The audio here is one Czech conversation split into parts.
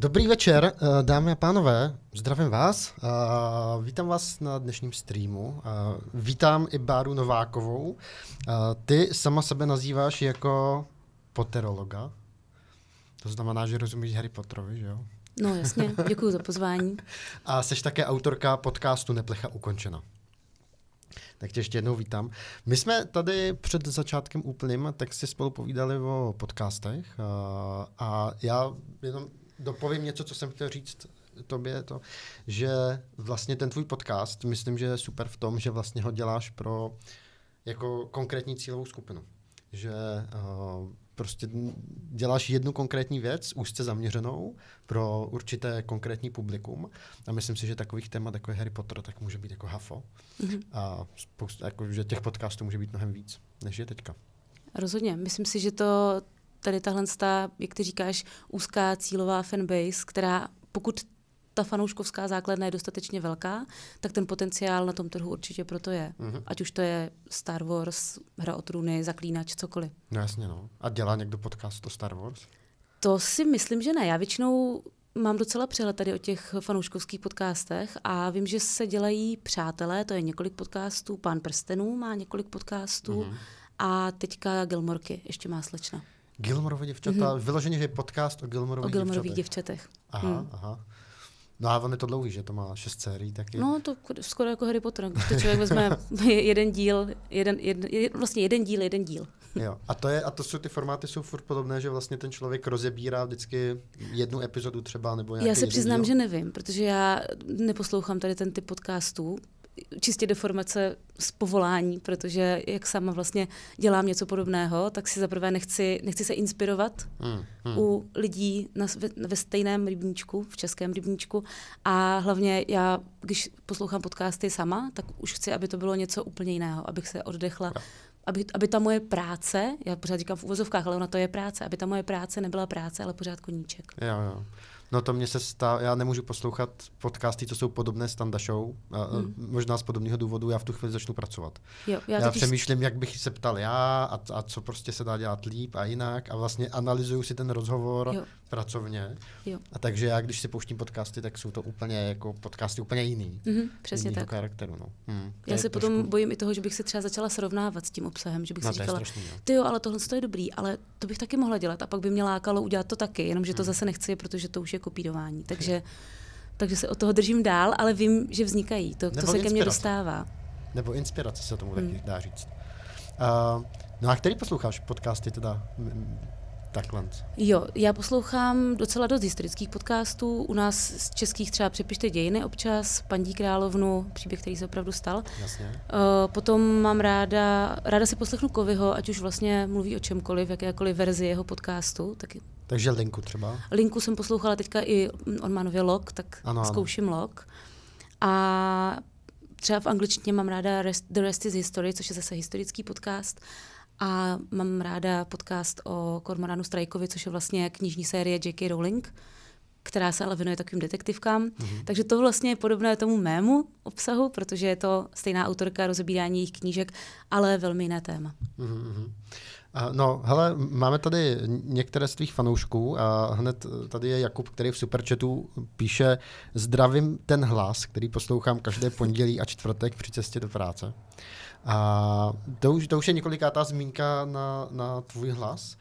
Dobrý večer, eh, dámy a pánové, zdravím vás. Eh, vítám vás na dnešním streamu. Eh, vítám i Báru Novákovou. Ty sama sebe nazýváš jako poterologa. To znamená, že rozumíš Harry Potterovi, že jo? No jasně, děkuji za pozvání. a jsi také autorka podcastu Neplecha ukončena. Tak tě ještě jednou vítám. My jsme tady před začátkem úplným, tak si spolu povídali o podcastech a, a já jenom dopovím něco, co jsem chtěl říct tobě, to, že vlastně ten tvůj podcast, myslím, že je super v tom, že vlastně ho děláš pro jako konkrétní cílovou skupinu. Že uh, prostě děláš jednu konkrétní věc, úzce zaměřenou pro určité konkrétní publikum. A myslím si, že takových témat, jako je Harry Potter, tak může být jako hafo. Mm-hmm. A spousta, jako, že těch podcastů může být mnohem víc, než je teďka. Rozhodně. Myslím si, že to tady tahle, jak ty říkáš, úzká cílová fanbase, která pokud ta fanouškovská základna je dostatečně velká, tak ten potenciál na tom trhu určitě proto je. Mm-hmm. Ať už to je Star Wars, Hra o trůny, Zaklínač, cokoliv. No jasně, no. A dělá někdo podcast o Star Wars? To si myslím, že ne. Já většinou mám docela přehled tady o těch fanouškovských podcastech a vím, že se dělají Přátelé, to je několik podcastů, Pán prstenů má několik podcastů mm-hmm. a teďka Gilmorky ještě má slečna. Gilmorovi děvčata, mm-hmm. vyloženě, že je podcast o Gilmorových děvčatech. O Gilmorových děvčatech. děvčatech. Aha, mm. aha. No a on je to dlouhý, že to má šest sérií taky. No to skoro jako Harry Potter, když to člověk vezme jeden díl, jeden, jeden, vlastně jeden díl, jeden díl. Jo. A, to je, a to jsou ty formáty jsou furt podobné, že vlastně ten člověk rozebírá vždycky jednu epizodu třeba nebo nějaký Já se přiznám, díl. že nevím, protože já neposlouchám tady ten typ podcastů, čistě deformace z povolání, protože jak sama vlastně dělám něco podobného, tak si zaprvé nechci, nechci se inspirovat hmm, hmm. u lidí na, ve, ve stejném rybníčku, v českém rybníčku a hlavně já, když poslouchám podcasty sama, tak už chci, aby to bylo něco úplně jiného, abych se oddechla no aby, aby ta moje práce, já pořád říkám v uvozovkách, ale ona to je práce, aby ta moje práce nebyla práce, ale pořád koníček. Jo, jo. No to mě se stává, já nemůžu poslouchat podcasty, co jsou podobné standa show, hmm. možná z podobného důvodu, já v tu chvíli začnu pracovat. Jo, já já přemýšlím, jak bych se ptal já a, a co prostě se dá dělat líp a jinak a vlastně analyzuju si ten rozhovor, jo pracovně. Jo. A takže já, když si pouštím podcasty, tak jsou to úplně jako podcasty úplně jiný. Mm-hmm, přesně tak. charakteru, no. Hmm, já se potom bojím i toho, že bych se třeba začala srovnávat s tím obsahem, že bych no, si říkala, no. ty jo, ale tohle to je dobrý, ale to bych taky mohla dělat a pak by mě lákalo udělat to taky, jenomže to hmm. zase nechci, protože to už je kopírování. Hm. Takže, takže se od toho držím dál, ale vím, že vznikají. To, to se ke mně dostává. Nebo inspirace se tomu hmm. taky dá říct. Uh, no a který posloucháš podcasty teda? Takhle. Jo, já poslouchám docela dost historických podcastů. U nás z českých třeba Přepište dějiny občas, Pandí královnu, příběh, který se opravdu stal. Jasně. Uh, potom mám ráda, ráda si poslechnu Kovyho, ať už vlastně mluví o čemkoliv, jakékoliv verzi jeho podcastu. Tak... Takže Linku třeba? Linku jsem poslouchala teďka i, mm, on má nově log, tak ano, zkouším Lok. log. A třeba v angličtině mám ráda rest, The Rest is History, což je zase historický podcast. A mám ráda podcast o Kormoranu Strajkovi, což je vlastně knižní série J.K. Rowling, která se ale věnuje takovým detektivkám. Mm-hmm. Takže to vlastně je podobné tomu mému obsahu, protože je to stejná autorka rozebírání jejich knížek, ale velmi jiné téma. Mm-hmm. No, hele, máme tady některé z tvých fanoušků a hned eh, tady je Jakub, který v Superchatu píše Zdravím ten hlas, který poslouchám každé pondělí a čtvrtek při cestě do práce. A to už, to už je několikátá zmínka na, na tvůj hlas.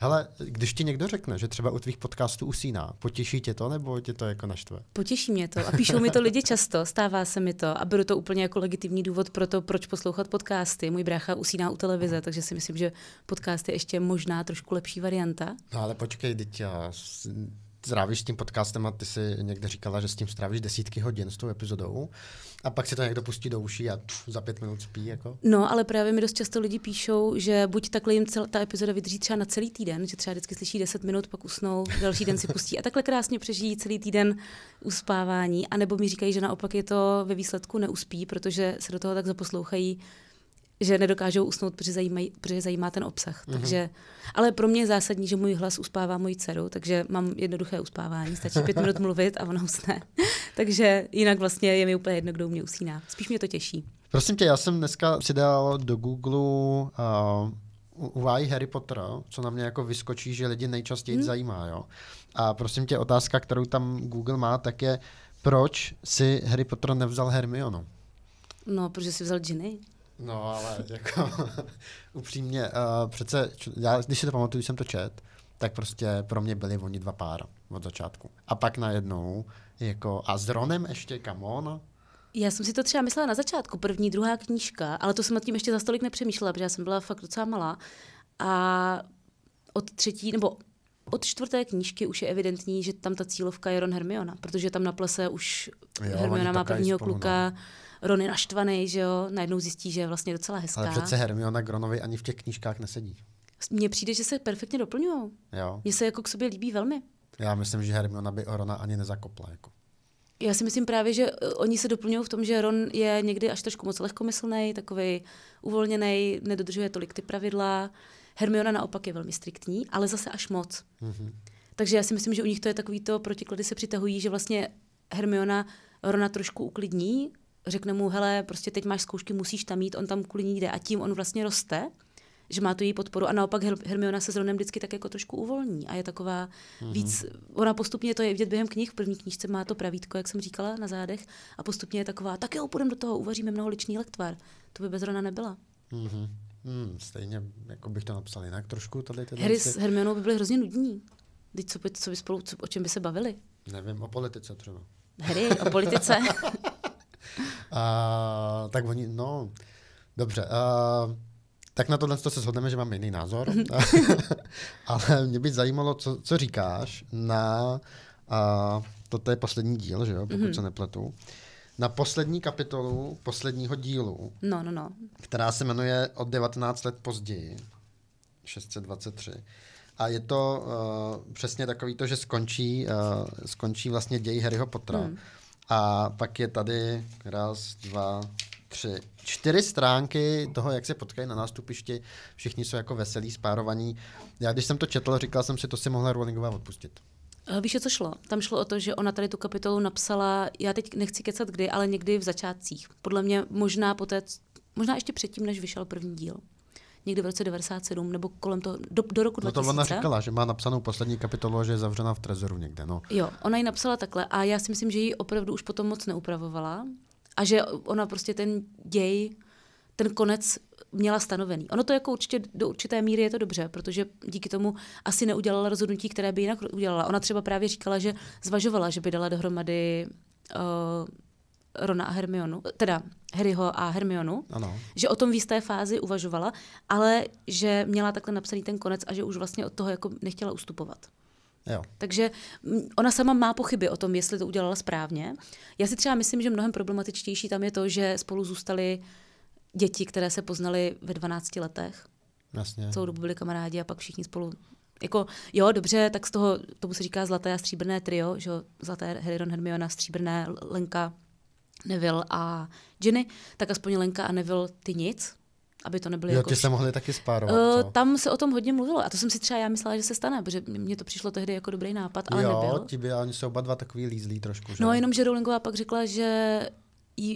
Hele, když ti někdo řekne, že třeba u tvých podcastů usíná, potěší tě to nebo tě to jako naštve? Potěší mě to a píšou mi to lidi často, stává se mi to a beru to úplně jako legitimní důvod pro to, proč poslouchat podcasty. Můj brácha usíná u televize, mhm. takže si myslím, že podcast je ještě možná trošku lepší varianta. No ale počkej, teď já strávíš s tím podcastem a ty si někde říkala, že s tím strávíš desítky hodin s tou epizodou. A pak se to někdo pustí do uší a za pět minut spí. Jako? No, ale právě mi dost často lidi píšou, že buď takhle jim cel, ta epizoda vydrží třeba na celý týden, že třeba vždycky slyší 10 minut, pak usnou, další den si pustí a takhle krásně přežijí celý týden uspávání. A nebo mi říkají, že naopak je to ve výsledku neuspí, protože se do toho tak zaposlouchají, že nedokážou usnout, protože, zajímaj, protože zajímá ten obsah. Mm-hmm. Takže, ale pro mě je zásadní, že můj hlas uspává moji dceru, takže mám jednoduché uspávání, stačí pět minut mluvit a ona usne. takže jinak vlastně je mi úplně jedno, kdo mě usíná. Spíš mě to těší. Prosím tě, já jsem dneska přidal do Google uh, uvájí Harry Potter, co na mě jako vyskočí, že lidi nejčastěji mm. zajímá. Jo? A prosím tě, otázka, kterou tam Google má, tak je, proč si Harry Potter nevzal Hermionu? No, protože si vzal Ginny. No ale jako upřímně, uh, přece, já, když si to pamatuju, jsem to čet, tak prostě pro mě byli oni dva pár od začátku. A pak najednou, jako, a s Ronem ještě, on. já jsem si to třeba myslela na začátku, první, druhá knížka, ale to jsem nad tím ještě za stolik nepřemýšlela, protože já jsem byla fakt docela malá. A od třetí, nebo od čtvrté knížky už je evidentní, že tam ta cílovka je Ron Hermiona, protože tam na plese už jo, Hermiona má prvního no. kluka. No Ron je naštvaný, že jo, najednou zjistí, že je vlastně docela hezká. Ale přece Hermiona Gronovi ani v těch knížkách nesedí. Mně přijde, že se perfektně doplňují. Mně se jako k sobě líbí velmi. Já myslím, že Hermiona by Rona ani nezakopla. Jako. Já si myslím právě, že e, oni se doplňují v tom, že Ron je někdy až trošku moc lehkomyslný, takový uvolněný, nedodržuje tolik ty pravidla. Hermiona naopak je velmi striktní, ale zase až moc. Mm-hmm. Takže já si myslím, že u nich to je takový to, protiklady se přitahují, že vlastně Hermiona Rona trošku uklidní, řekne mu, hele, prostě teď máš zkoušky, musíš tam jít, on tam kvůli ní jde a tím on vlastně roste, že má tu její podporu a naopak Hermiona se s Ronem vždycky tak jako trošku uvolní a je taková mm-hmm. víc, ona postupně to je vidět během knih, v první knížce má to pravítko, jak jsem říkala, na zádech a postupně je taková, tak jo, půjdeme do toho, uvaříme mnoholiční lektvar, to by bez Rona nebyla. Mm-hmm. Mm, stejně, jako bych to napsal jinak trošku. Tady Harry s Hermionou by byly hrozně nudní. Teď co by, co by spolu, co, o čem by se bavili? Nevím, o politice třeba. Harry, o politice. Uh, tak oni, no, dobře. Uh, tak na tohle se shodneme, že mám jiný názor. Ale mě by zajímalo, co, co říkáš na... uh, toto je poslední díl, že jo, pokud mm-hmm. se nepletu. Na poslední kapitolu posledního dílu. No, no, no. Která se jmenuje od 19 let později. 623. A je to uh, přesně takový to, že skončí, uh, skončí vlastně děj Harryho Pottera. Mm. A pak je tady raz, dva, tři, čtyři stránky toho, jak se potkají na nástupišti. Všichni jsou jako veselí, spárovaní. Já když jsem to četl, říkal jsem si, to si mohla Rowlingová odpustit. Eh, víš, co šlo? Tam šlo o to, že ona tady tu kapitolu napsala, já teď nechci kecat kdy, ale někdy v začátcích. Podle mě možná poté, možná ještě předtím, než vyšel první díl někdy v roce 97 nebo kolem toho, do, do roku 2000. No to ona říkala, že má napsanou poslední kapitolu, že je zavřená v trezoru někde. No. Jo, ona ji napsala takhle a já si myslím, že ji opravdu už potom moc neupravovala a že ona prostě ten děj, ten konec měla stanovený. Ono to jako určitě do určité míry je to dobře, protože díky tomu asi neudělala rozhodnutí, které by jinak udělala. Ona třeba právě říkala, že zvažovala, že by dala dohromady uh, Rona a Hermionu, teda Harryho a Hermionu, ano. že o tom v jisté fázi uvažovala, ale že měla takhle napsaný ten konec a že už vlastně od toho jako nechtěla ustupovat. Jo. Takže mm, ona sama má pochyby o tom, jestli to udělala správně. Já si třeba myslím, že mnohem problematičtější tam je to, že spolu zůstaly děti, které se poznaly ve 12 letech. Jasně. Celou dobu byli kamarádi a pak všichni spolu jako, jo, dobře, tak z toho, tomu se říká zlaté a stříbrné trio, že zlaté Harry, Hermiona, stříbrné Lenka, Neville a Ginny, tak aspoň Lenka a Neville ty nic, aby to nebyly jo, jako... ty se mohli taky spárovat, uh, Tam se o tom hodně mluvilo a to jsem si třeba já myslela, že se stane, protože mně to přišlo tehdy jako dobrý nápad, ale jo, nebyl. ti by, oni jsou oba dva takový lízlí trošku, že? No, jenom, že Rowlingová pak řekla, že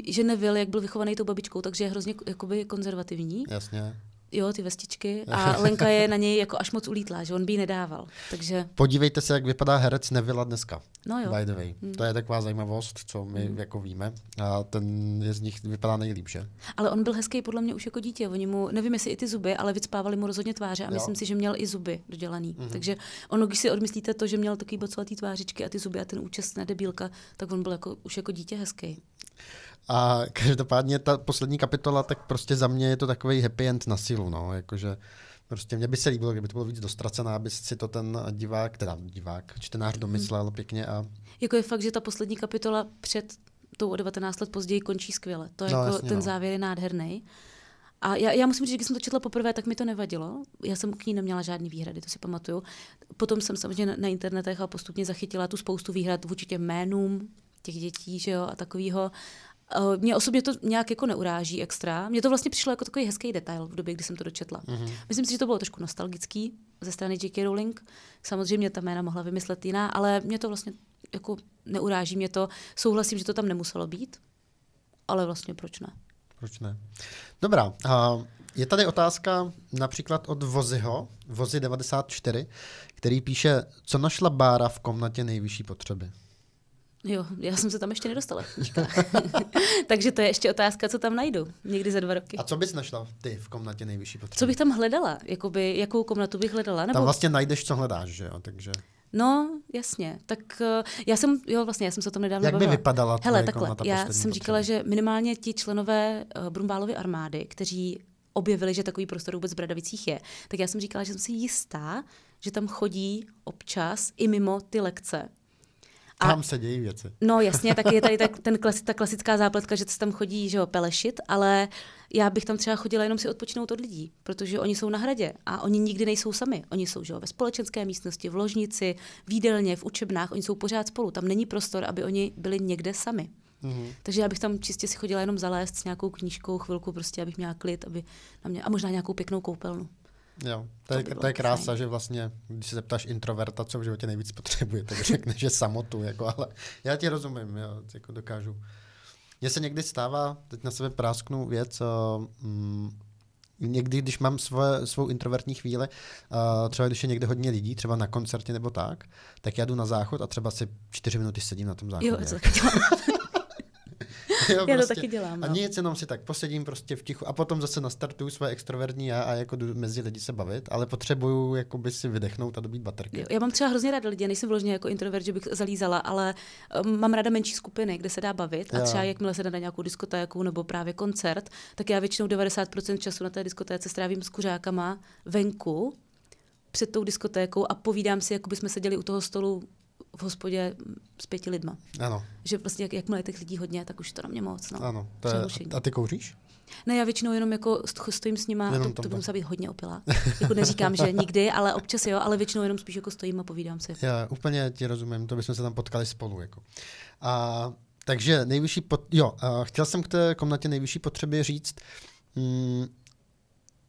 že Neville, jak byl vychovaný tou babičkou, takže je hrozně jakoby konzervativní. Jasně jo, ty vestičky. A Lenka je na něj jako až moc ulítla, že on by ji nedával. Takže... Podívejte se, jak vypadá herec Nevila dneska. No jo. By the way. Hmm. To je taková zajímavost, co my hmm. jako víme. A ten je z nich vypadá nejlíp, že? Ale on byl hezký podle mě už jako dítě. Oni mu, nevím jestli i ty zuby, ale vycpávali mu rozhodně tváře a jo. myslím si, že měl i zuby dodělaný. hmm Takže ono, když si odmyslíte to, že měl takový bocovatý tvářičky a ty zuby a ten účest na debílka, tak on byl jako, už jako dítě hezký. A každopádně ta poslední kapitola, tak prostě za mě je to takový happy end na sílu, no, jakože prostě mě by se líbilo, kdyby to bylo víc dostracená, aby si to ten divák, teda divák, čtenář domyslel hmm. pěkně a... Jako je fakt, že ta poslední kapitola před tou o 19 let později končí skvěle. To je no, jako jasně, ten no. závěr je nádherný. A já, já musím říct, že když jsem to četla poprvé, tak mi to nevadilo. Já jsem k ní neměla žádné výhrady, to si pamatuju. Potom jsem samozřejmě na, na internetech a postupně zachytila tu spoustu výhrad vůči těm jménům těch dětí že jo, a takového. Eh, mě osobně to nějak jako neuráží extra. Mně to vlastně přišlo jako takový hezký detail v době, kdy jsem to dočetla. Mm-hmm. Myslím si, že to bylo trošku nostalgický ze strany J.K. Rowling. Samozřejmě ta jména mohla vymyslet jiná, ale mě to vlastně jako neuráží mě to. Souhlasím, že to tam nemuselo být, ale vlastně proč ne? Proč ne? Dobrá, uh, je tady otázka například od Voziho, Vozi94, který píše, co našla Bára v komnatě nejvyšší potřeby? Jo, já jsem se tam ještě nedostala. Takže to je ještě otázka, co tam najdu. Někdy za dva roky. A co bys našla ty v komnatě nejvyšší potřeby? Co bych tam hledala? Jakoby, jakou komnatu bych hledala? Nebo... Tam vlastně najdeš, co hledáš, že jo? Takže... No, jasně. Tak uh, já jsem, jo, vlastně, já jsem se o tom nedávno Jak by vypadala Hele, takhle, já jsem říkala, že minimálně ti členové uh, Brumbálovy armády, kteří objevili, že takový prostor vůbec v Bradavicích je, tak já jsem říkala, že jsem si jistá, že tam chodí občas i mimo ty lekce tam se dějí věci. No jasně, tak je tady ten klasi, ta klasická zápletka, že se tam chodí že jo, pelešit, ale já bych tam třeba chodila jenom si odpočinout od lidí, protože oni jsou na hradě a oni nikdy nejsou sami. Oni jsou že jo, ve společenské místnosti, v ložnici, v jídelně, v učebnách, oni jsou pořád spolu. Tam není prostor, aby oni byli někde sami. Mm-hmm. Takže já bych tam čistě si chodila jenom zalézt s nějakou knížkou, chvilku prostě, abych měla klid, aby na mě, a možná nějakou pěknou koupelnu. Jo, to, je, to, by to je krása, fajn. že vlastně, když se zeptáš introverta, co v životě nejvíc potřebuje, tak řekne, že samotu, jako, ale já ti rozumím, já jako dokážu. Mně se někdy stává, teď na sebe prásknu věc, uh, mm, někdy, když mám svoje, svou introvertní chvíli, uh, třeba když je někde hodně lidí, třeba na koncertě nebo tak, tak já jdu na záchod a třeba si čtyři minuty sedím na tom záchodě. Jo, jako. já, já prostě, to taky prostě. dělám. No. A nic, jenom si tak posedím prostě v tichu a potom zase nastartuju své extrovertní já a jako jdu mezi lidi se bavit, ale potřebuju jakoby si vydechnout a dobít baterky. Jo, já mám třeba hrozně ráda lidi, nejsem vložně jako introvert, že bych zalízala, ale um, mám ráda menší skupiny, kde se dá bavit a já. třeba jakmile se dá na nějakou diskotéku nebo právě koncert, tak já většinou 90% času na té diskotéce strávím s kuřákama venku, před tou diskotékou a povídám si, jako by jsme seděli u toho stolu v hospodě s pěti lidma. Ano. Že prostě jak, jakmile těch lidí hodně, tak už to na mě moc. No. Ano. To je, a ty kouříš? Ne, já většinou jenom jako stojím s nima, jenom to, to musela být hodně opila. jako neříkám, že nikdy, ale občas jo, ale většinou jenom spíš jako stojím a povídám si. Já úplně ti rozumím, to bychom se tam potkali spolu. Jako. A, takže nejvyšší, pot, jo, a chtěl jsem k té komnatě nejvyšší potřeby říct, mm,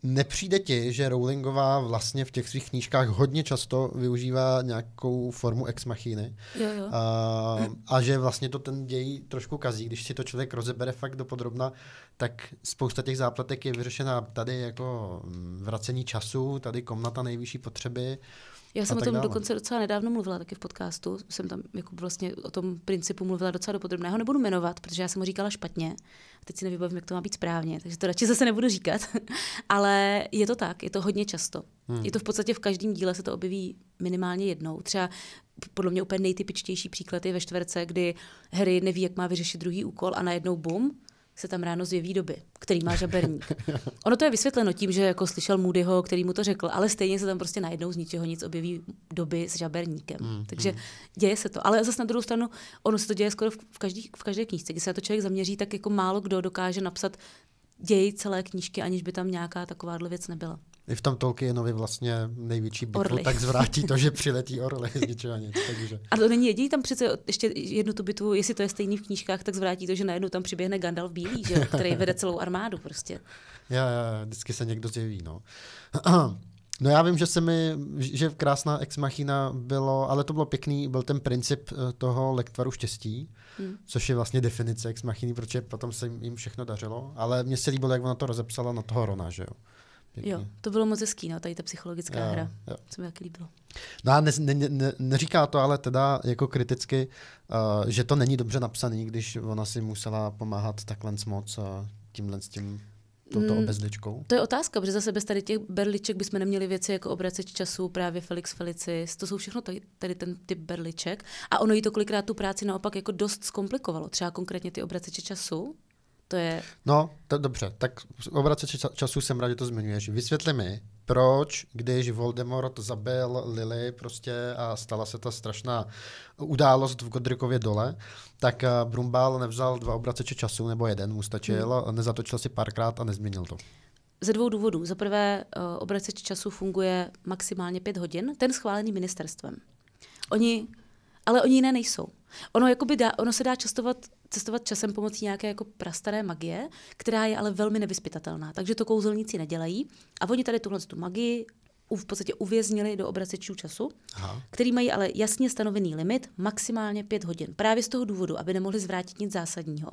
Nepřijde ti, že Rowlingová vlastně v těch svých knížkách hodně často využívá nějakou formu ex machiny jo, jo. A, a že vlastně to ten děj trošku kazí. Když si to člověk rozebere fakt do podrobna, tak spousta těch zápletek je vyřešená tady jako mm, vracení času, tady komnata nejvyšší potřeby. Já jsem o tom dále. dokonce docela nedávno mluvila taky v podcastu. Jsem tam jako vlastně o tom principu mluvila docela dopodrobně. Já ho nebudu jmenovat, protože já jsem ho říkala špatně. Teď si nevybavím, jak to má být správně, takže to radši zase nebudu říkat. Ale je to tak, je to hodně často. Hmm. Je to v podstatě v každém díle se to objeví minimálně jednou. Třeba podle mě úplně nejtypičtější příklad je ve čtverce, kdy hry neví, jak má vyřešit druhý úkol a najednou bum, se tam ráno zjeví doby, který má žaberník. Ono to je vysvětleno tím, že jako slyšel Moodyho, který mu to řekl, ale stejně se tam prostě najednou z ničeho nic objeví doby s žaberníkem. Mm, Takže mm. děje se to. Ale zase na druhou stranu, ono se to děje skoro v, každý, v každé knížce. Když se na to člověk zaměří, tak jako málo kdo dokáže napsat děj celé knížky, aniž by tam nějaká takováhle věc nebyla. I v tom Tolkienovi vlastně největší bitvu orly. tak zvrátí to, že přiletí orly z ničeho nic. Takže. A to není jediný, tam přece ještě jednu tu bitvu, jestli to je stejný v knížkách, tak zvrátí to, že najednou tam přiběhne Gandalf Bílý, že, který vede celou armádu prostě. Já, já, vždycky se někdo zjeví, no. No já vím, že se mi, že krásná ex machina bylo, ale to bylo pěkný, byl ten princip eh, toho lektvaru štěstí, hmm. což je vlastně definice ex machiny, protože potom se jim všechno dařilo, ale mně se líbilo, jak ona to rozepsala na toho Rona, že jo. Pěkně. Jo, to bylo moc hezký, no, tady ta psychologická jo, hra, jo. co mi taky líbilo. No a ne, ne, ne, neříká to ale teda jako kriticky, uh, že to není dobře napsané, když ona si musela pomáhat takhle moc uh, tímhle s tím touto mm, obezličkou? To je otázka, protože zase bez tady těch berliček bychom neměli věci jako obraceč času, právě Felix Felicis, to jsou všechno tady, tady ten typ berliček. A ono jí to kolikrát tu práci naopak jako dost zkomplikovalo, třeba konkrétně ty obraceče času, to je... No, to, dobře, tak obracet času jsem rád, že to zmiňuješ. Vysvětli mi, proč, když Voldemort zabil Lily prostě a stala se ta strašná událost v Godrikově dole, tak eh, Brumbal nevzal dva obraceče času, nebo jeden mu stačil, hmm. nezatočil si párkrát a nezměnil to. Ze dvou důvodů. Za prvé, eh, obraceč času funguje maximálně pět hodin, ten schválený ministerstvem. Oni, ale oni jiné nejsou. Ono, jakoby dá, ono se dá častovat, cestovat časem pomocí nějaké jako prastaré magie, která je ale velmi nevyspytatelná, takže to kouzelníci nedělají. A oni tady tuhle tu magii v podstatě uvěznili do obracečů času, Aha. který mají ale jasně stanovený limit maximálně pět hodin. Právě z toho důvodu, aby nemohli zvrátit nic zásadního.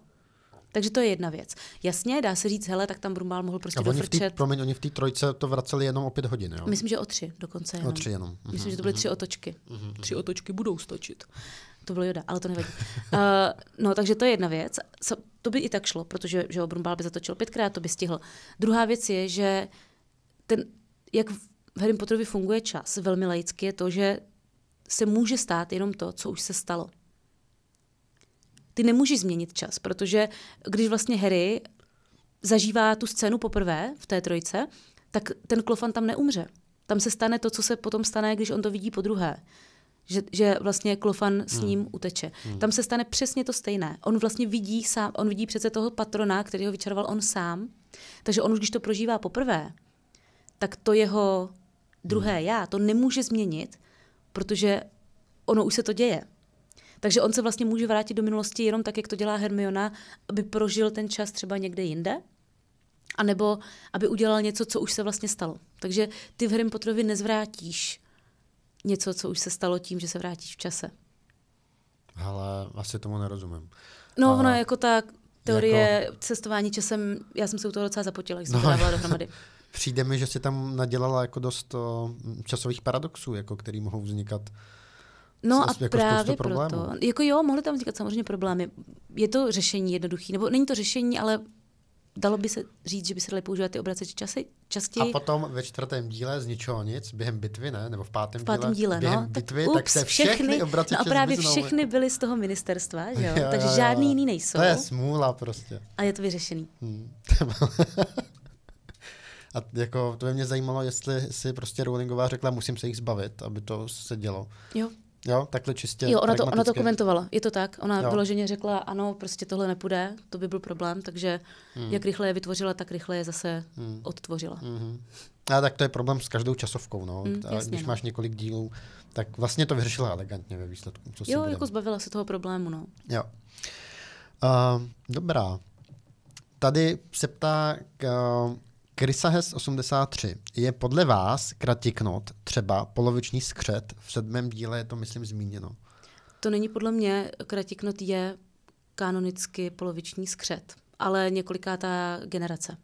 Takže to je jedna věc. Jasně, dá se říct, hele, tak tam Brumbál mohl prostě oni dofrčet. V tý, promiň, oni v té trojce to vraceli jenom o pět hodin, jo? Myslím, že o tři dokonce jenom. O tři jenom. Myslím, uh-huh. že to byly mhm. tři otočky. Uh-huh. Tři otočky budou stačit to bylo Joda, ale to nevadí. Uh, no, takže to je jedna věc. To by i tak šlo, protože že Brumbal by zatočil pětkrát, to by stihl. Druhá věc je, že ten, jak v Harry Potterovi funguje čas velmi laicky, je to, že se může stát jenom to, co už se stalo. Ty nemůžeš změnit čas, protože když vlastně Harry zažívá tu scénu poprvé v té trojce, tak ten klofan tam neumře. Tam se stane to, co se potom stane, když on to vidí po druhé že, že vlastně Klofan s hmm. ním hmm. uteče. Hmm. Tam se stane přesně to stejné. On vlastně vidí sám, on vidí přece toho patrona, který ho vyčaroval on sám, takže on už když to prožívá poprvé, tak to jeho druhé hmm. já to nemůže změnit, protože ono už se to děje. Takže on se vlastně může vrátit do minulosti jenom tak, jak to dělá Hermiona, aby prožil ten čas třeba někde jinde, anebo aby udělal něco, co už se vlastně stalo. Takže ty v Harry Potterovi nezvrátíš něco, co už se stalo tím, že se vrátíš v čase? Ale asi tomu nerozumím. No, ono jako ta teorie jako... cestování časem, já jsem se u toho docela zapotila, když jsem no, to dávala dohromady. Přijde mi, že si tam nadělala jako dost o, časových paradoxů, jako který mohou vznikat No a jako právě proto. Jako jo, mohly tam vznikat samozřejmě problémy. Je to řešení jednoduché, nebo není to řešení, ale Dalo by se říct, že by se daly používat ty obrace časy, častěji. A potom ve čtvrtém díle z ničeho nic, během bitvy, ne? Nebo v pátém, v pátém díle, díle no, bitvy, tak, ups, tak se všechny, všechny no a právě zmiznou. všechny byly z toho ministerstva, že jo? jo takže jo, jo. jiný nejsou. To je smůla prostě. A je to vyřešený. Hmm. a jako to by mě zajímalo, jestli si prostě Rowlingová řekla, musím se jich zbavit, aby to se dělo. Jo. Jo, takhle čistě. Jo, ona to, ona to komentovala, je to tak. Ona jo. vyloženě řekla, ano, prostě tohle nepůjde, to by byl problém, takže hmm. jak rychle je vytvořila, tak rychle je zase hmm. odtvořila. Hmm. A tak to je problém s každou časovkou, no. Mm, jasně, Když no. máš několik dílů, tak vlastně to vyřešila elegantně ve výsledku. Co jo, jako zbavila se toho problému, no. Jo. Uh, dobrá. Tady se ptá, uh, Krysahes 83. Je podle vás kratiknot třeba poloviční skřet? V sedmém díle je to, myslím, zmíněno. To není podle mě. Kratiknot je kanonicky poloviční skřet, ale několikátá generace.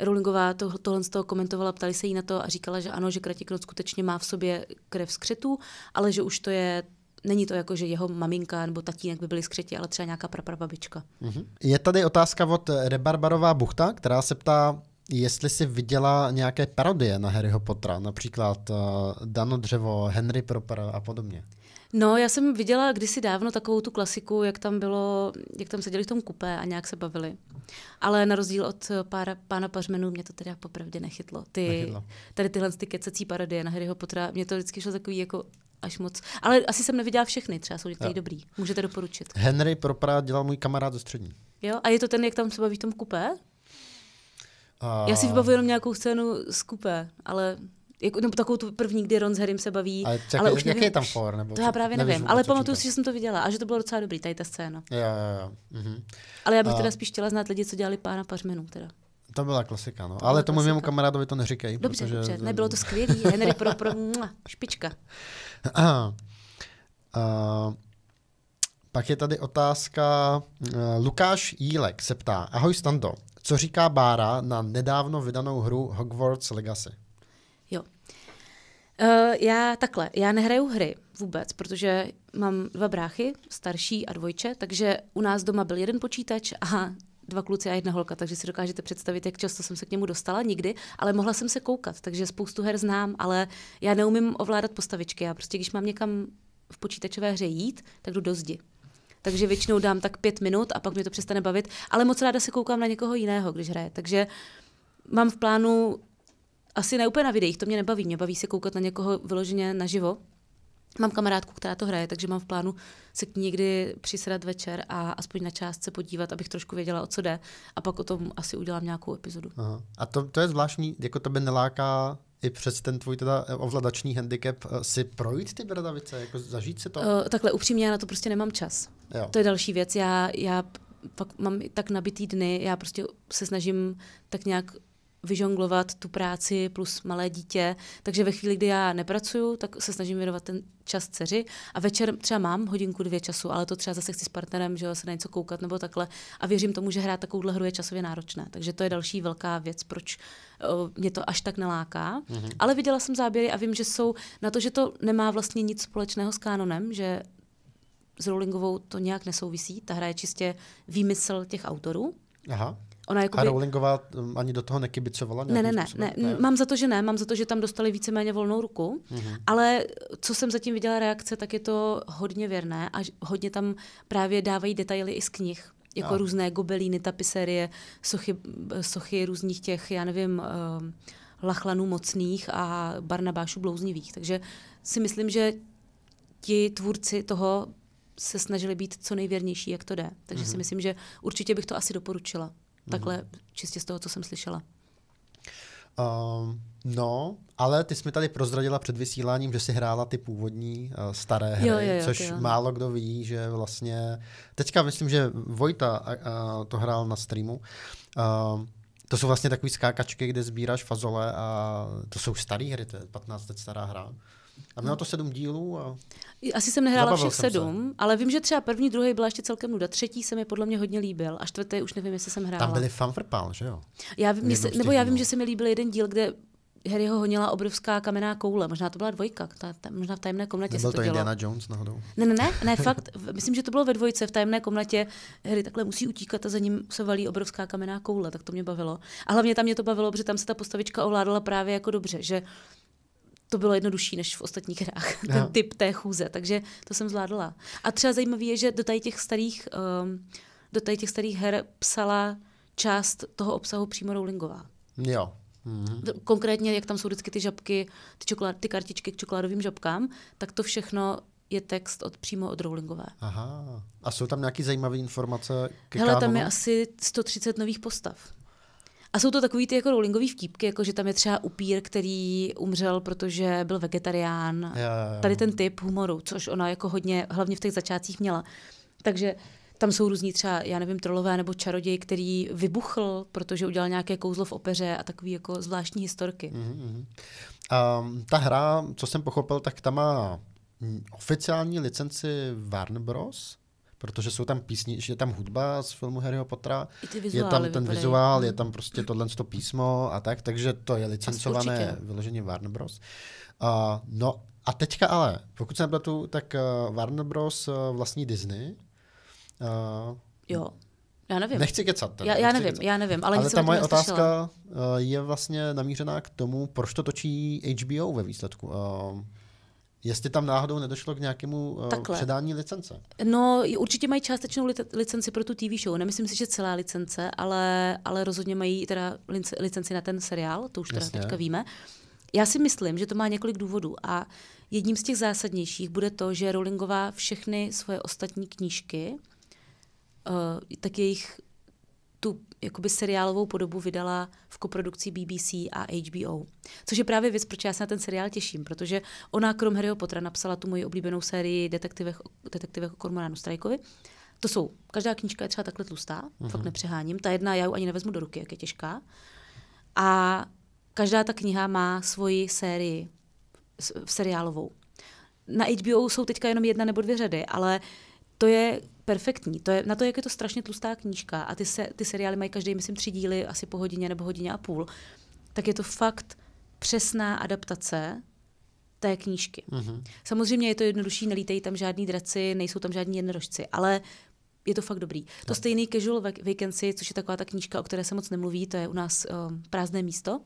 Rulingová to, tohle z toho komentovala, ptali se jí na to a říkala, že ano, že kratiknot skutečně má v sobě krev skřetů, ale že už to je Není to jako, že jeho maminka nebo tatínek by byli skřeti, ale třeba nějaká praprababička. Mhm. Je tady otázka od Rebarbarová Buchta, která se ptá, jestli jsi viděla nějaké parodie na Harryho Pottera, například uh, Dano dřevo, Henry Proper a podobně. No, já jsem viděla kdysi dávno takovou tu klasiku, jak tam bylo, jak tam seděli v tom kupé a nějak se bavili. Ale na rozdíl od eh, pára, pána Pařmenů mě to teda popravdě nechytlo. Ty, nechytlo. Tady tyhle ty kecací parodie na Harryho Pottera, mě to vždycky šlo takový jako až moc. Ale asi jsem neviděla všechny, třeba jsou některý dobrý. Můžete doporučit. Henry Propra dělal můj kamarád do střední. Jo, a je to ten, jak tam se baví v tom kupé? A... Já si vybavuji jenom nějakou scénu z kupé, ale jako, no, takovou tu první, kdy Ron s Harrym se baví. Ale, čekaj, ale už jaký nevím, je tam for? Nebo to já právě nevím, nevím ale pamatuju si, že jsem to viděla a že to bylo docela dobrý, tady ta scéna. Jo, jo, jo. Mhm. Ale já bych a... teda spíš chtěla znát lidi, co dělali pána Pařmenů teda. To byla klasika, no. To ale tomu mému kamarádovi to neříkej. Dobře, protože... dobře, nebylo to skvělý, Henry pro, pro mua, špička. Aha. Uh, pak je tady otázka. Uh, Lukáš Jílek se ptá. Ahoj Stando, co říká Bára na nedávno vydanou hru Hogwarts Legacy? Jo. Uh, já takhle, já nehraju hry vůbec, protože mám dva bráchy, starší a dvojče, takže u nás doma byl jeden počítač a dva kluci a jedna holka, takže si dokážete představit, jak často jsem se k němu dostala, nikdy, ale mohla jsem se koukat, takže spoustu her znám, ale já neumím ovládat postavičky, já prostě když mám někam v počítačové hře jít, tak jdu do zdi takže většinou dám tak pět minut a pak mě to přestane bavit, ale moc ráda se koukám na někoho jiného, když hraje. Takže mám v plánu asi ne úplně na videích, to mě nebaví. Mě baví se koukat na někoho vyloženě naživo. Mám kamarádku, která to hraje, takže mám v plánu se k ní někdy přisedat večer a aspoň na část se podívat, abych trošku věděla, o co jde. A pak o tom asi udělám nějakou epizodu. Aha. A to, to je zvláštní, jako to by neláká i přes ten tvůj teda eh, ovladační handicap eh, si projít ty bradavice, jako zažít si to? Uh, takhle upřímně, já na to prostě nemám čas. Jo. To je další věc. Já, já pak mám tak nabitý dny, já prostě se snažím tak nějak vyžonglovat tu práci plus malé dítě. Takže ve chvíli, kdy já nepracuju, tak se snažím věnovat ten čas dceři a večer třeba mám hodinku, dvě času, ale to třeba zase chci s partnerem, že se na něco koukat nebo takhle a věřím tomu, že hrát takovouhle hru je časově náročné. Takže to je další velká věc, proč o, eh, mě to až tak neláká. Mm-hmm. Ale viděla jsem záběry a vím, že jsou na to, že to nemá vlastně nic společného s kánonem, že s Rowlingovou to nějak nesouvisí. Ta hra je čistě výmysl těch autorů. Aha. Ona jakoby... A Rowlingová hm, ani do toho nekybicovala? Ne, ne, ne, ne, ne. Mám za to, že ne. Mám za to, že tam dostali víceméně volnou ruku. Mm-hmm. Ale co jsem zatím viděla reakce, tak je to hodně věrné a hodně tam právě dávají detaily i z knih jako a. různé gobelíny, tapiserie, sochy, sochy různých těch, já nevím, uh, lachlanů mocných a barnabášů blouznivých. Takže si myslím, že ti tvůrci toho se snažili být co nejvěrnější, jak to jde. Takže mm-hmm. si mhm. myslím, že určitě bych to asi doporučila. Takhle hmm čistě z toho, co jsem slyšela. Um, no, ale ty jsi mi tady prozradila před vysíláním, že jsi hrála ty původní uh, staré hry, jo, jo, jo, což jo. málo kdo ví, že vlastně... Teďka myslím, že Vojta uh, to hrál na streamu. Uh, to jsou vlastně takové skákačky, kde sbíráš fazole a to jsou staré hry, to je 15 let stará hra. A měla to sedm dílů? A... Asi jsem nehrála Zabavil všech sedm, se. ale vím, že třeba první, druhý byla ještě celkem nuda. Třetí se mi podle mě hodně líbil a čtvrtý už nevím, jestli jsem hrála. Tam byly fanfrpál, že jo? Já vím, se, nebo já vím, že se mi líbil jeden díl, kde Harryho honila obrovská kamenná koule. Možná to byla dvojka, ta, ta, možná v tajemné komnatě Nebyl se to, to dělo. Indiana Jones nahodou? Ne, ne, ne, ne, fakt. Myslím, že to bylo ve dvojce v tajemné komnatě. Harry takhle musí utíkat a za ním se valí obrovská kamenná koule, tak to mě bavilo. A hlavně tam mě to bavilo, protože tam se ta postavička ovládala právě jako dobře, že to bylo jednodušší než v ostatních hrách, ten Aha. typ té chůze, takže to jsem zvládla. A třeba zajímavé je, že do tady těch starých, um, do tady těch starých her psala část toho obsahu přímo Rowlingová. Jo. Mm-hmm. Konkrétně, jak tam jsou vždycky ty žabky, ty, čokolád, ty kartičky k čokoládovým žabkám, tak to všechno je text od, přímo od Rowlingové. Aha. A jsou tam nějaké zajímavé informace? Ke Hele, kánonu? tam je asi 130 nových postav. A jsou to takový ty jako rollingový vtípky, jako že tam je třeba upír, který umřel, protože byl vegetarián. Já, já. Tady ten typ humoru, což ona jako hodně, hlavně v těch začátcích měla. Takže tam jsou různí třeba, já nevím, trolové nebo čaroděj, který vybuchl, protože udělal nějaké kouzlo v opeře a takový jako zvláštní historky. Mm-hmm. Um, ta hra, co jsem pochopil, tak ta má mm, oficiální licenci Warner Bros., protože jsou tam písni, je tam hudba z filmu Harryho Pottera, je tam ten vypadají. vizuál, je mm. tam prostě tohle to písmo a tak, takže to je licencované vyloženě Warner Bros. Uh, no a teďka ale, pokud jsem tu tak uh, Warner Bros. Uh, vlastní Disney. Uh, jo. Já nevím. Nechci kecat. Teda. Já, já Nechci nevím, kecat. já nevím. Ale, ale ta moje otázka uh, je vlastně namířená k tomu, proč to točí HBO ve výsledku. Uh, Jestli tam náhodou nedošlo k nějakému uh, Takhle. předání licence? No, určitě mají částečnou licenci pro tu TV show. Nemyslím si, že celá licence, ale, ale rozhodně mají teda licenci na ten seriál, to už teda Jasně. teďka víme. Já si myslím, že to má několik důvodů a jedním z těch zásadnějších bude to, že Rowlingová všechny svoje ostatní knížky, uh, tak jejich tu jakoby seriálovou podobu vydala v koprodukci BBC a HBO. Což je právě věc, proč já se na ten seriál těším, protože ona krom Harryho Pottera napsala tu moji oblíbenou sérii Detektivech, detektivech o Kormoránu Strajkovi. To jsou, každá knížka je třeba takhle tlustá, mm-hmm. fakt nepřeháním. Ta jedna já ji ani nevezmu do ruky, jak je těžká. A každá ta kniha má svoji sérii v seriálovou. Na HBO jsou teďka jenom jedna nebo dvě řady, ale to je perfektní. To je, na to, jak je to strašně tlustá knížka a ty, se, ty seriály mají každý, myslím, tři díly, asi po hodině nebo hodině a půl, tak je to fakt přesná adaptace té knížky. Mm-hmm. Samozřejmě je to jednodušší, nelítejí tam žádní draci, nejsou tam žádní jednorožci, ale je to fakt dobrý. To stejný Casual Vacancy, což je taková ta knížka, o které se moc nemluví, to je u nás um, prázdné místo,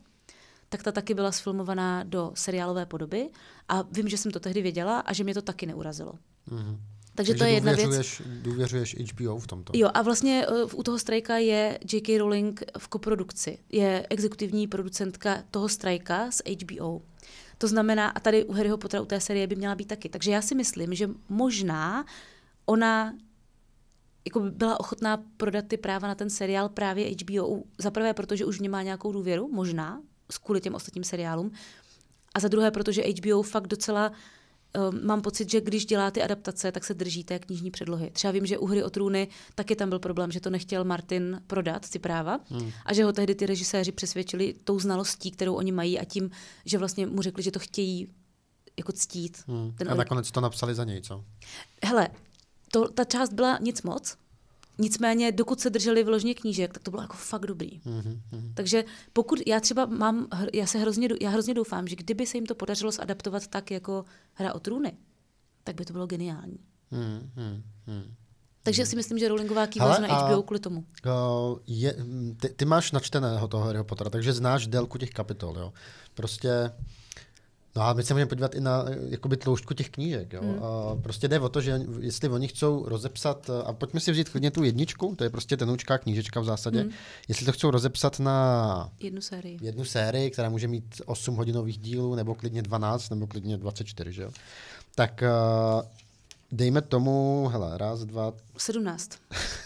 tak ta taky byla sfilmovaná do seriálové podoby a vím, že jsem to tehdy věděla a že mě to taky neurazilo. Mm-hmm. Takže, Takže to je jedna věc. Důvěřuješ HBO v tomto? Jo, a vlastně e, u toho strajka je J.K. Rowling v koprodukci. Je exekutivní producentka toho strajka s HBO. To znamená, a tady u Harryho Pottera, u té série by měla být taky. Takže já si myslím, že možná ona jako by byla ochotná prodat ty práva na ten seriál právě HBO. Za prvé, protože už v něm má nějakou důvěru, možná, kvůli těm ostatním seriálům. A za druhé, protože HBO fakt docela uh, Ehm, mám pocit, že když dělá ty adaptace, tak se drží té knižní předlohy. Třeba vím, že u Hry o trůny taky tam byl problém, že to nechtěl Martin prodat, ty práva, hmm. a že ho tehdy ty režiséři přesvědčili tou znalostí, kterou oni mají a tím, že vlastně mu řekli, že to chtějí jako ctít. Hmm. Ten a nakonec to napsali za něj, co? Hele, to, ta část byla nic moc, Nicméně, dokud se drželi vyloženě knížek, tak to bylo jako fakt dobrý. Mm-hmm. Takže pokud já třeba mám, já se hrozně, já hrozně doufám, že kdyby se jim to podařilo zadaptovat tak jako Hra o trůny, tak by to bylo geniální. Mm-hmm. Takže si myslím, že Rowlingová kývá na HBO kvůli tomu. Je, ty, ty máš načteného toho Harry Pottera, takže znáš délku těch kapitol. Jo? Prostě No a my se můžeme podívat i na eh, jakoby tloušťku těch knížek. Jo? Hmm. A prostě jde o to, že jestli oni chcou rozepsat, eh, a pojďme si vzít klidně tu jedničku, to je prostě tenoučká knížečka v zásadě, hmm. jestli to chcou rozepsat na jednu sérii. jednu sérii, která může mít 8 hodinových dílů, nebo klidně 12, nebo klidně 24, že jo? tak eh, Dejme tomu, hele, raz, dva... 17.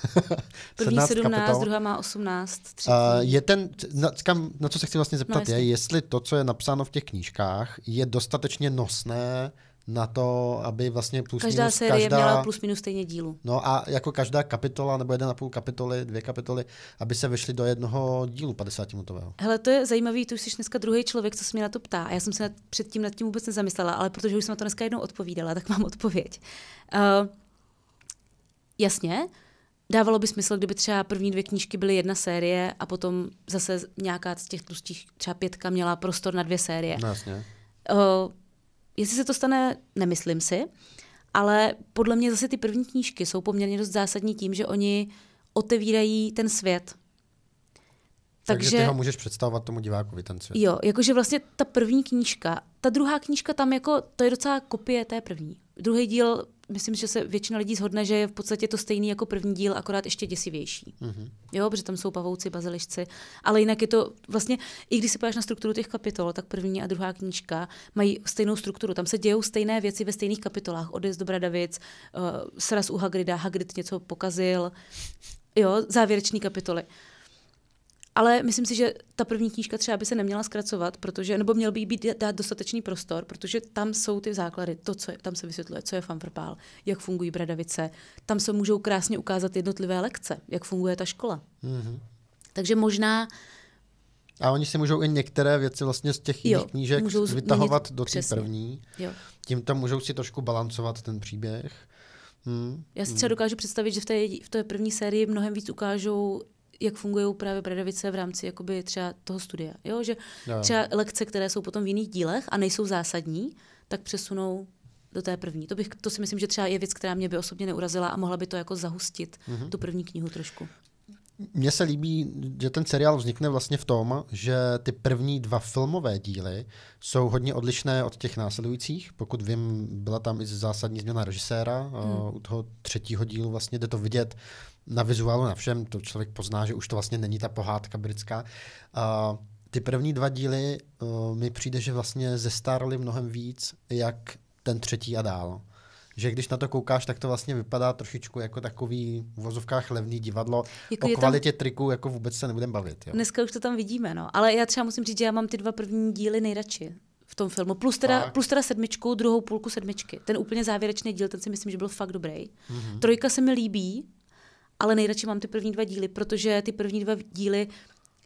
První 17, druhá má 18, Uh, eh, je ten, na, kam, na co se chci vlastně no, zeptat, no, je, jestli to, co je napsáno v těch knížkách, je dostatečně nosné na to, aby vlastně plus Každá minus, série každá, měla plus minus stejně dílu. No a jako každá kapitola, nebo jeden a půl kapitoly, dvě kapitoly, aby se vešly do jednoho dílu 50 minutového. Hele, to je zajímavý, už jsi dneska druhý člověk, co se mě na to ptá. A já jsem se nad, předtím nad tím vůbec nezamyslela, ale protože už jsem na to dneska jednou odpovídala, tak mám odpověď. Uh, jasně, dávalo by smysl, kdyby třeba první dvě knížky byly jedna série a potom zase nějaká z těch tlustých, třeba pětka, měla prostor na dvě série. No, jasně. Uh, jestli se to stane, nemyslím si, ale podle mě zase ty první knížky jsou poměrně dost zásadní tím, že oni otevírají ten svět. Takže, Takže ty ho můžeš představovat tomu divákovi, ten svět. Jo, jakože vlastně ta první knížka, ta druhá knížka tam jako, to je docela kopie té první. Druhý díl myslím, že se většina lidí shodne, že je v podstatě to stejný jako první díl, akorát ještě děsivější. Mm-hmm. Jo, protože tam jsou pavouci, bazilišci, ale jinak je to vlastně, i když se podíváš na strukturu těch kapitol, tak první a druhá knížka mají stejnou strukturu. Tam se dějou stejné věci ve stejných kapitolách. Odez do Bradavic, uh, sraz u Hagrida, Hagrid něco pokazil, jo, závěreční kapitoly. Ale myslím si, že ta první knížka třeba by se neměla zkracovat, protože, nebo měl by jí být dát dostatečný prostor, protože tam jsou ty základy, to, co je, tam se vysvětluje, co je fanfrpál, jak fungují bradavice, tam se můžou krásně ukázat jednotlivé lekce, jak funguje ta škola. Mm-hmm. Takže možná a oni si můžou i některé věci vlastně z těch jiných jo, knížek můžou vytahovat do té první. Jo. Tím tam můžou si trošku balancovat ten příběh. Hmm. Já si třeba hmm. dokážu představit, že v té, v té první sérii mnohem víc ukážou jak fungují právě predavice v rámci jakoby třeba toho studia. Jo? Že no. třeba lekce, které jsou potom v jiných dílech a nejsou zásadní, tak přesunou do té první. To, bych, to si myslím, že třeba je věc, která mě by osobně neurazila a mohla by to jako zahustit mm-hmm. tu první knihu trošku. Mně se líbí, že ten seriál vznikne vlastně v tom, že ty první dva filmové díly jsou hodně odlišné od těch následujících. Pokud vím, byla tam i zásadní změna režiséra. Hmm. Eh, u toho třetího dílu vlastně jde to vidět, na vizuálu, na všem, to člověk pozná, že už to vlastně není ta pohádka britská. Uh, ty první dva díly uh, mi přijde, že vlastně zestárly mnohem víc, jak ten třetí a dál. Že když na to koukáš, tak to vlastně vypadá trošičku jako takový v vozovkách levný divadlo. Jako o kvalitě tam... triku jako vůbec se nebudem bavit. Jo. Dneska už to tam vidíme, no. Ale já třeba musím říct, že já mám ty dva první díly nejradši v tom filmu. Plus teda, plus teda sedmičku, druhou půlku sedmičky. Ten úplně závěrečný díl, ten si myslím, že byl fakt dobrý. Mm-hmm. Trojka se mi líbí, ale nejradši mám ty první dva díly, protože ty první dva díly,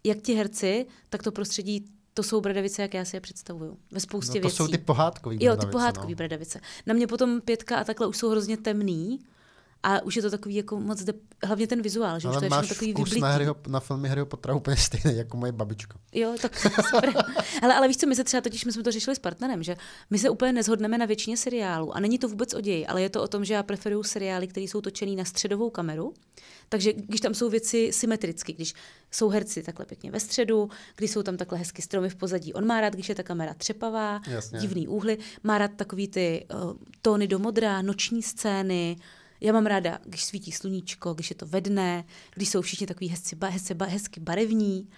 jak ti herci, tak to prostředí to jsou bradavice, jak já si je představuju. Ve spoustě no, to věcí. To jsou ty pohádkové bradavice. Jo, ty pohádkové no. bradavice. Na mě potom pětka a takhle už jsou hrozně temný, a už je to takový jako moc, de, hlavně ten vizuál, že už to je máš takový vkus na, Harryho, na filmy Harryho Pottera úplně stejný jako moje babička. Jo, tak super. ale, ale víš co, my se třeba totiž, my jsme to řešili s partnerem, že my se úplně nezhodneme na většině seriálu a není to vůbec o ději, ale je to o tom, že já preferuju seriály, které jsou točený na středovou kameru, takže když tam jsou věci symetricky, když jsou herci takhle pěkně ve středu, když jsou tam takhle hezky stromy v pozadí, on má rád, když je ta kamera třepavá, Jasně. divný úhly, má rád takový ty uh, tóny do modrá, noční scény, já mám ráda, když svítí sluníčko, když je to vedné, když jsou všichni takový hezky, hezky, hezky barevní.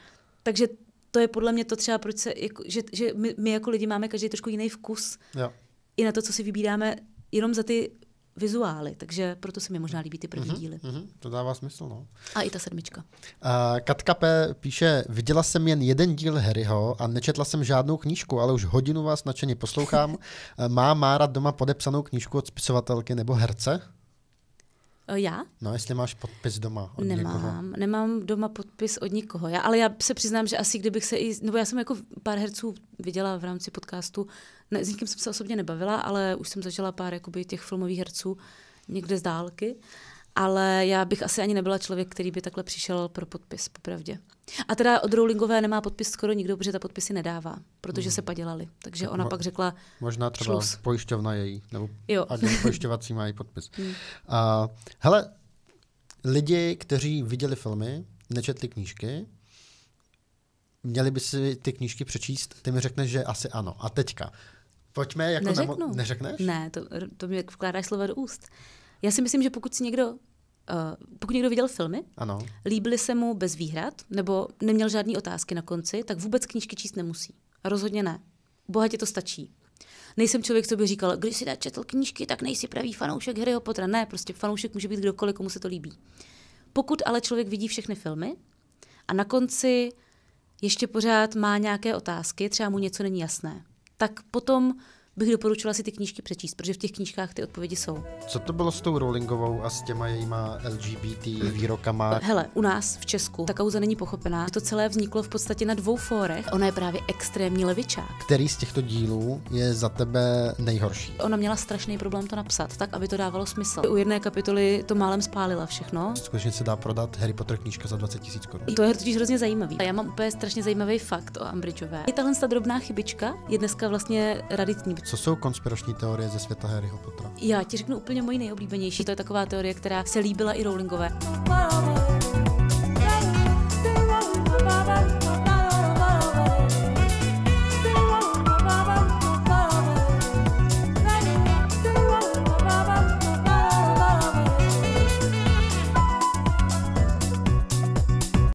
Takže to je podle mě to třeba, proč se, jako, že, že my, my jako lidi máme každý trošku jiný vkus. Jo. I na to, co si vybíráme jenom za ty vizuály, takže proto se mi možná líbí ty první mm-hmm, díly. Mm-hmm, to dává smysl, no. A i ta sedmička. Uh, Katka P. píše, viděla jsem jen jeden díl Harryho a nečetla jsem žádnou knížku, ale už hodinu vás nadšeně poslouchám. Má Mára doma podepsanou knížku od spisovatelky nebo herce? Eh, já? No, jestli máš podpis doma od nemám, někoho. Nemám doma podpis od nikoho. Já, ale já se přiznám, že asi kdybych se i, nebo já jsem jako pár herců viděla v rámci podcastu, ne, s nikým jsem se osobně nebavila, ale už jsem zažila pár jakoby, těch filmových herců někde z dálky ale já bych asi ani nebyla člověk, který by takhle přišel pro podpis, popravdě. A teda od Rowlingové nemá podpis skoro nikdo, protože ta podpisy nedává, protože mm. se mhm. padělali. Takže ona Mo- pak řekla Možná třeba šluz. pojišťovna její, nebo jo. agent pojišťovací má její podpis. Mm. Uh, hele, lidi, kteří viděli filmy, nečetli knížky, měli by si ty knížky přečíst, ty mi řekneš, že asi ano. A teďka. Pojďme jako... Neřeknu. Nemo- neřekneš? Ne, to, to mi vkládáš slova do úst. Já si myslím, že pokud si někdo Eh, pokud někdo viděl filmy, ano. líbily se mu bez výhrad, nebo neměl žádné otázky na konci, tak vůbec knížky číst nemusí. Rozhodně ne. Bohatě to stačí. Nejsem člověk, co by říkal, když si četl knížky, tak nejsi pravý fanoušek Harryho Pottera. Ne, prostě fanoušek může být kdokoliv, komu se to líbí. Pokud ale člověk vidí všechny filmy a na konci ještě pořád má nějaké otázky, třeba mu něco není jasné, tak potom bych doporučila si ty knížky přečíst, protože v těch knížkách ty odpovědi jsou. Co to bylo s tou Rowlingovou a s těma jejíma LGBT výrokama? Hele, u nás v Česku ta kauza není pochopená. To celé vzniklo v podstatě na dvou fórech. Ona je právě extrémní levičák. Který z těchto dílů je za tebe nejhorší? Ona měla strašný problém to napsat, tak aby to dávalo smysl. U jedné kapitoly to málem spálila všechno. Skutečně se dá prodat Harry Potter knížka za 20 tisíc korun. To je totiž hrozně zajímavý. A já mám úplně strašně zajímavý fakt o Ambridgeové. Je tahle ta drobná chybička je dneska vlastně raditní, co jsou konspirační teorie ze světa Harryho Pottera? Já ti řeknu úplně moji nejoblíbenější. To je taková teorie, která se líbila i Rowlingové.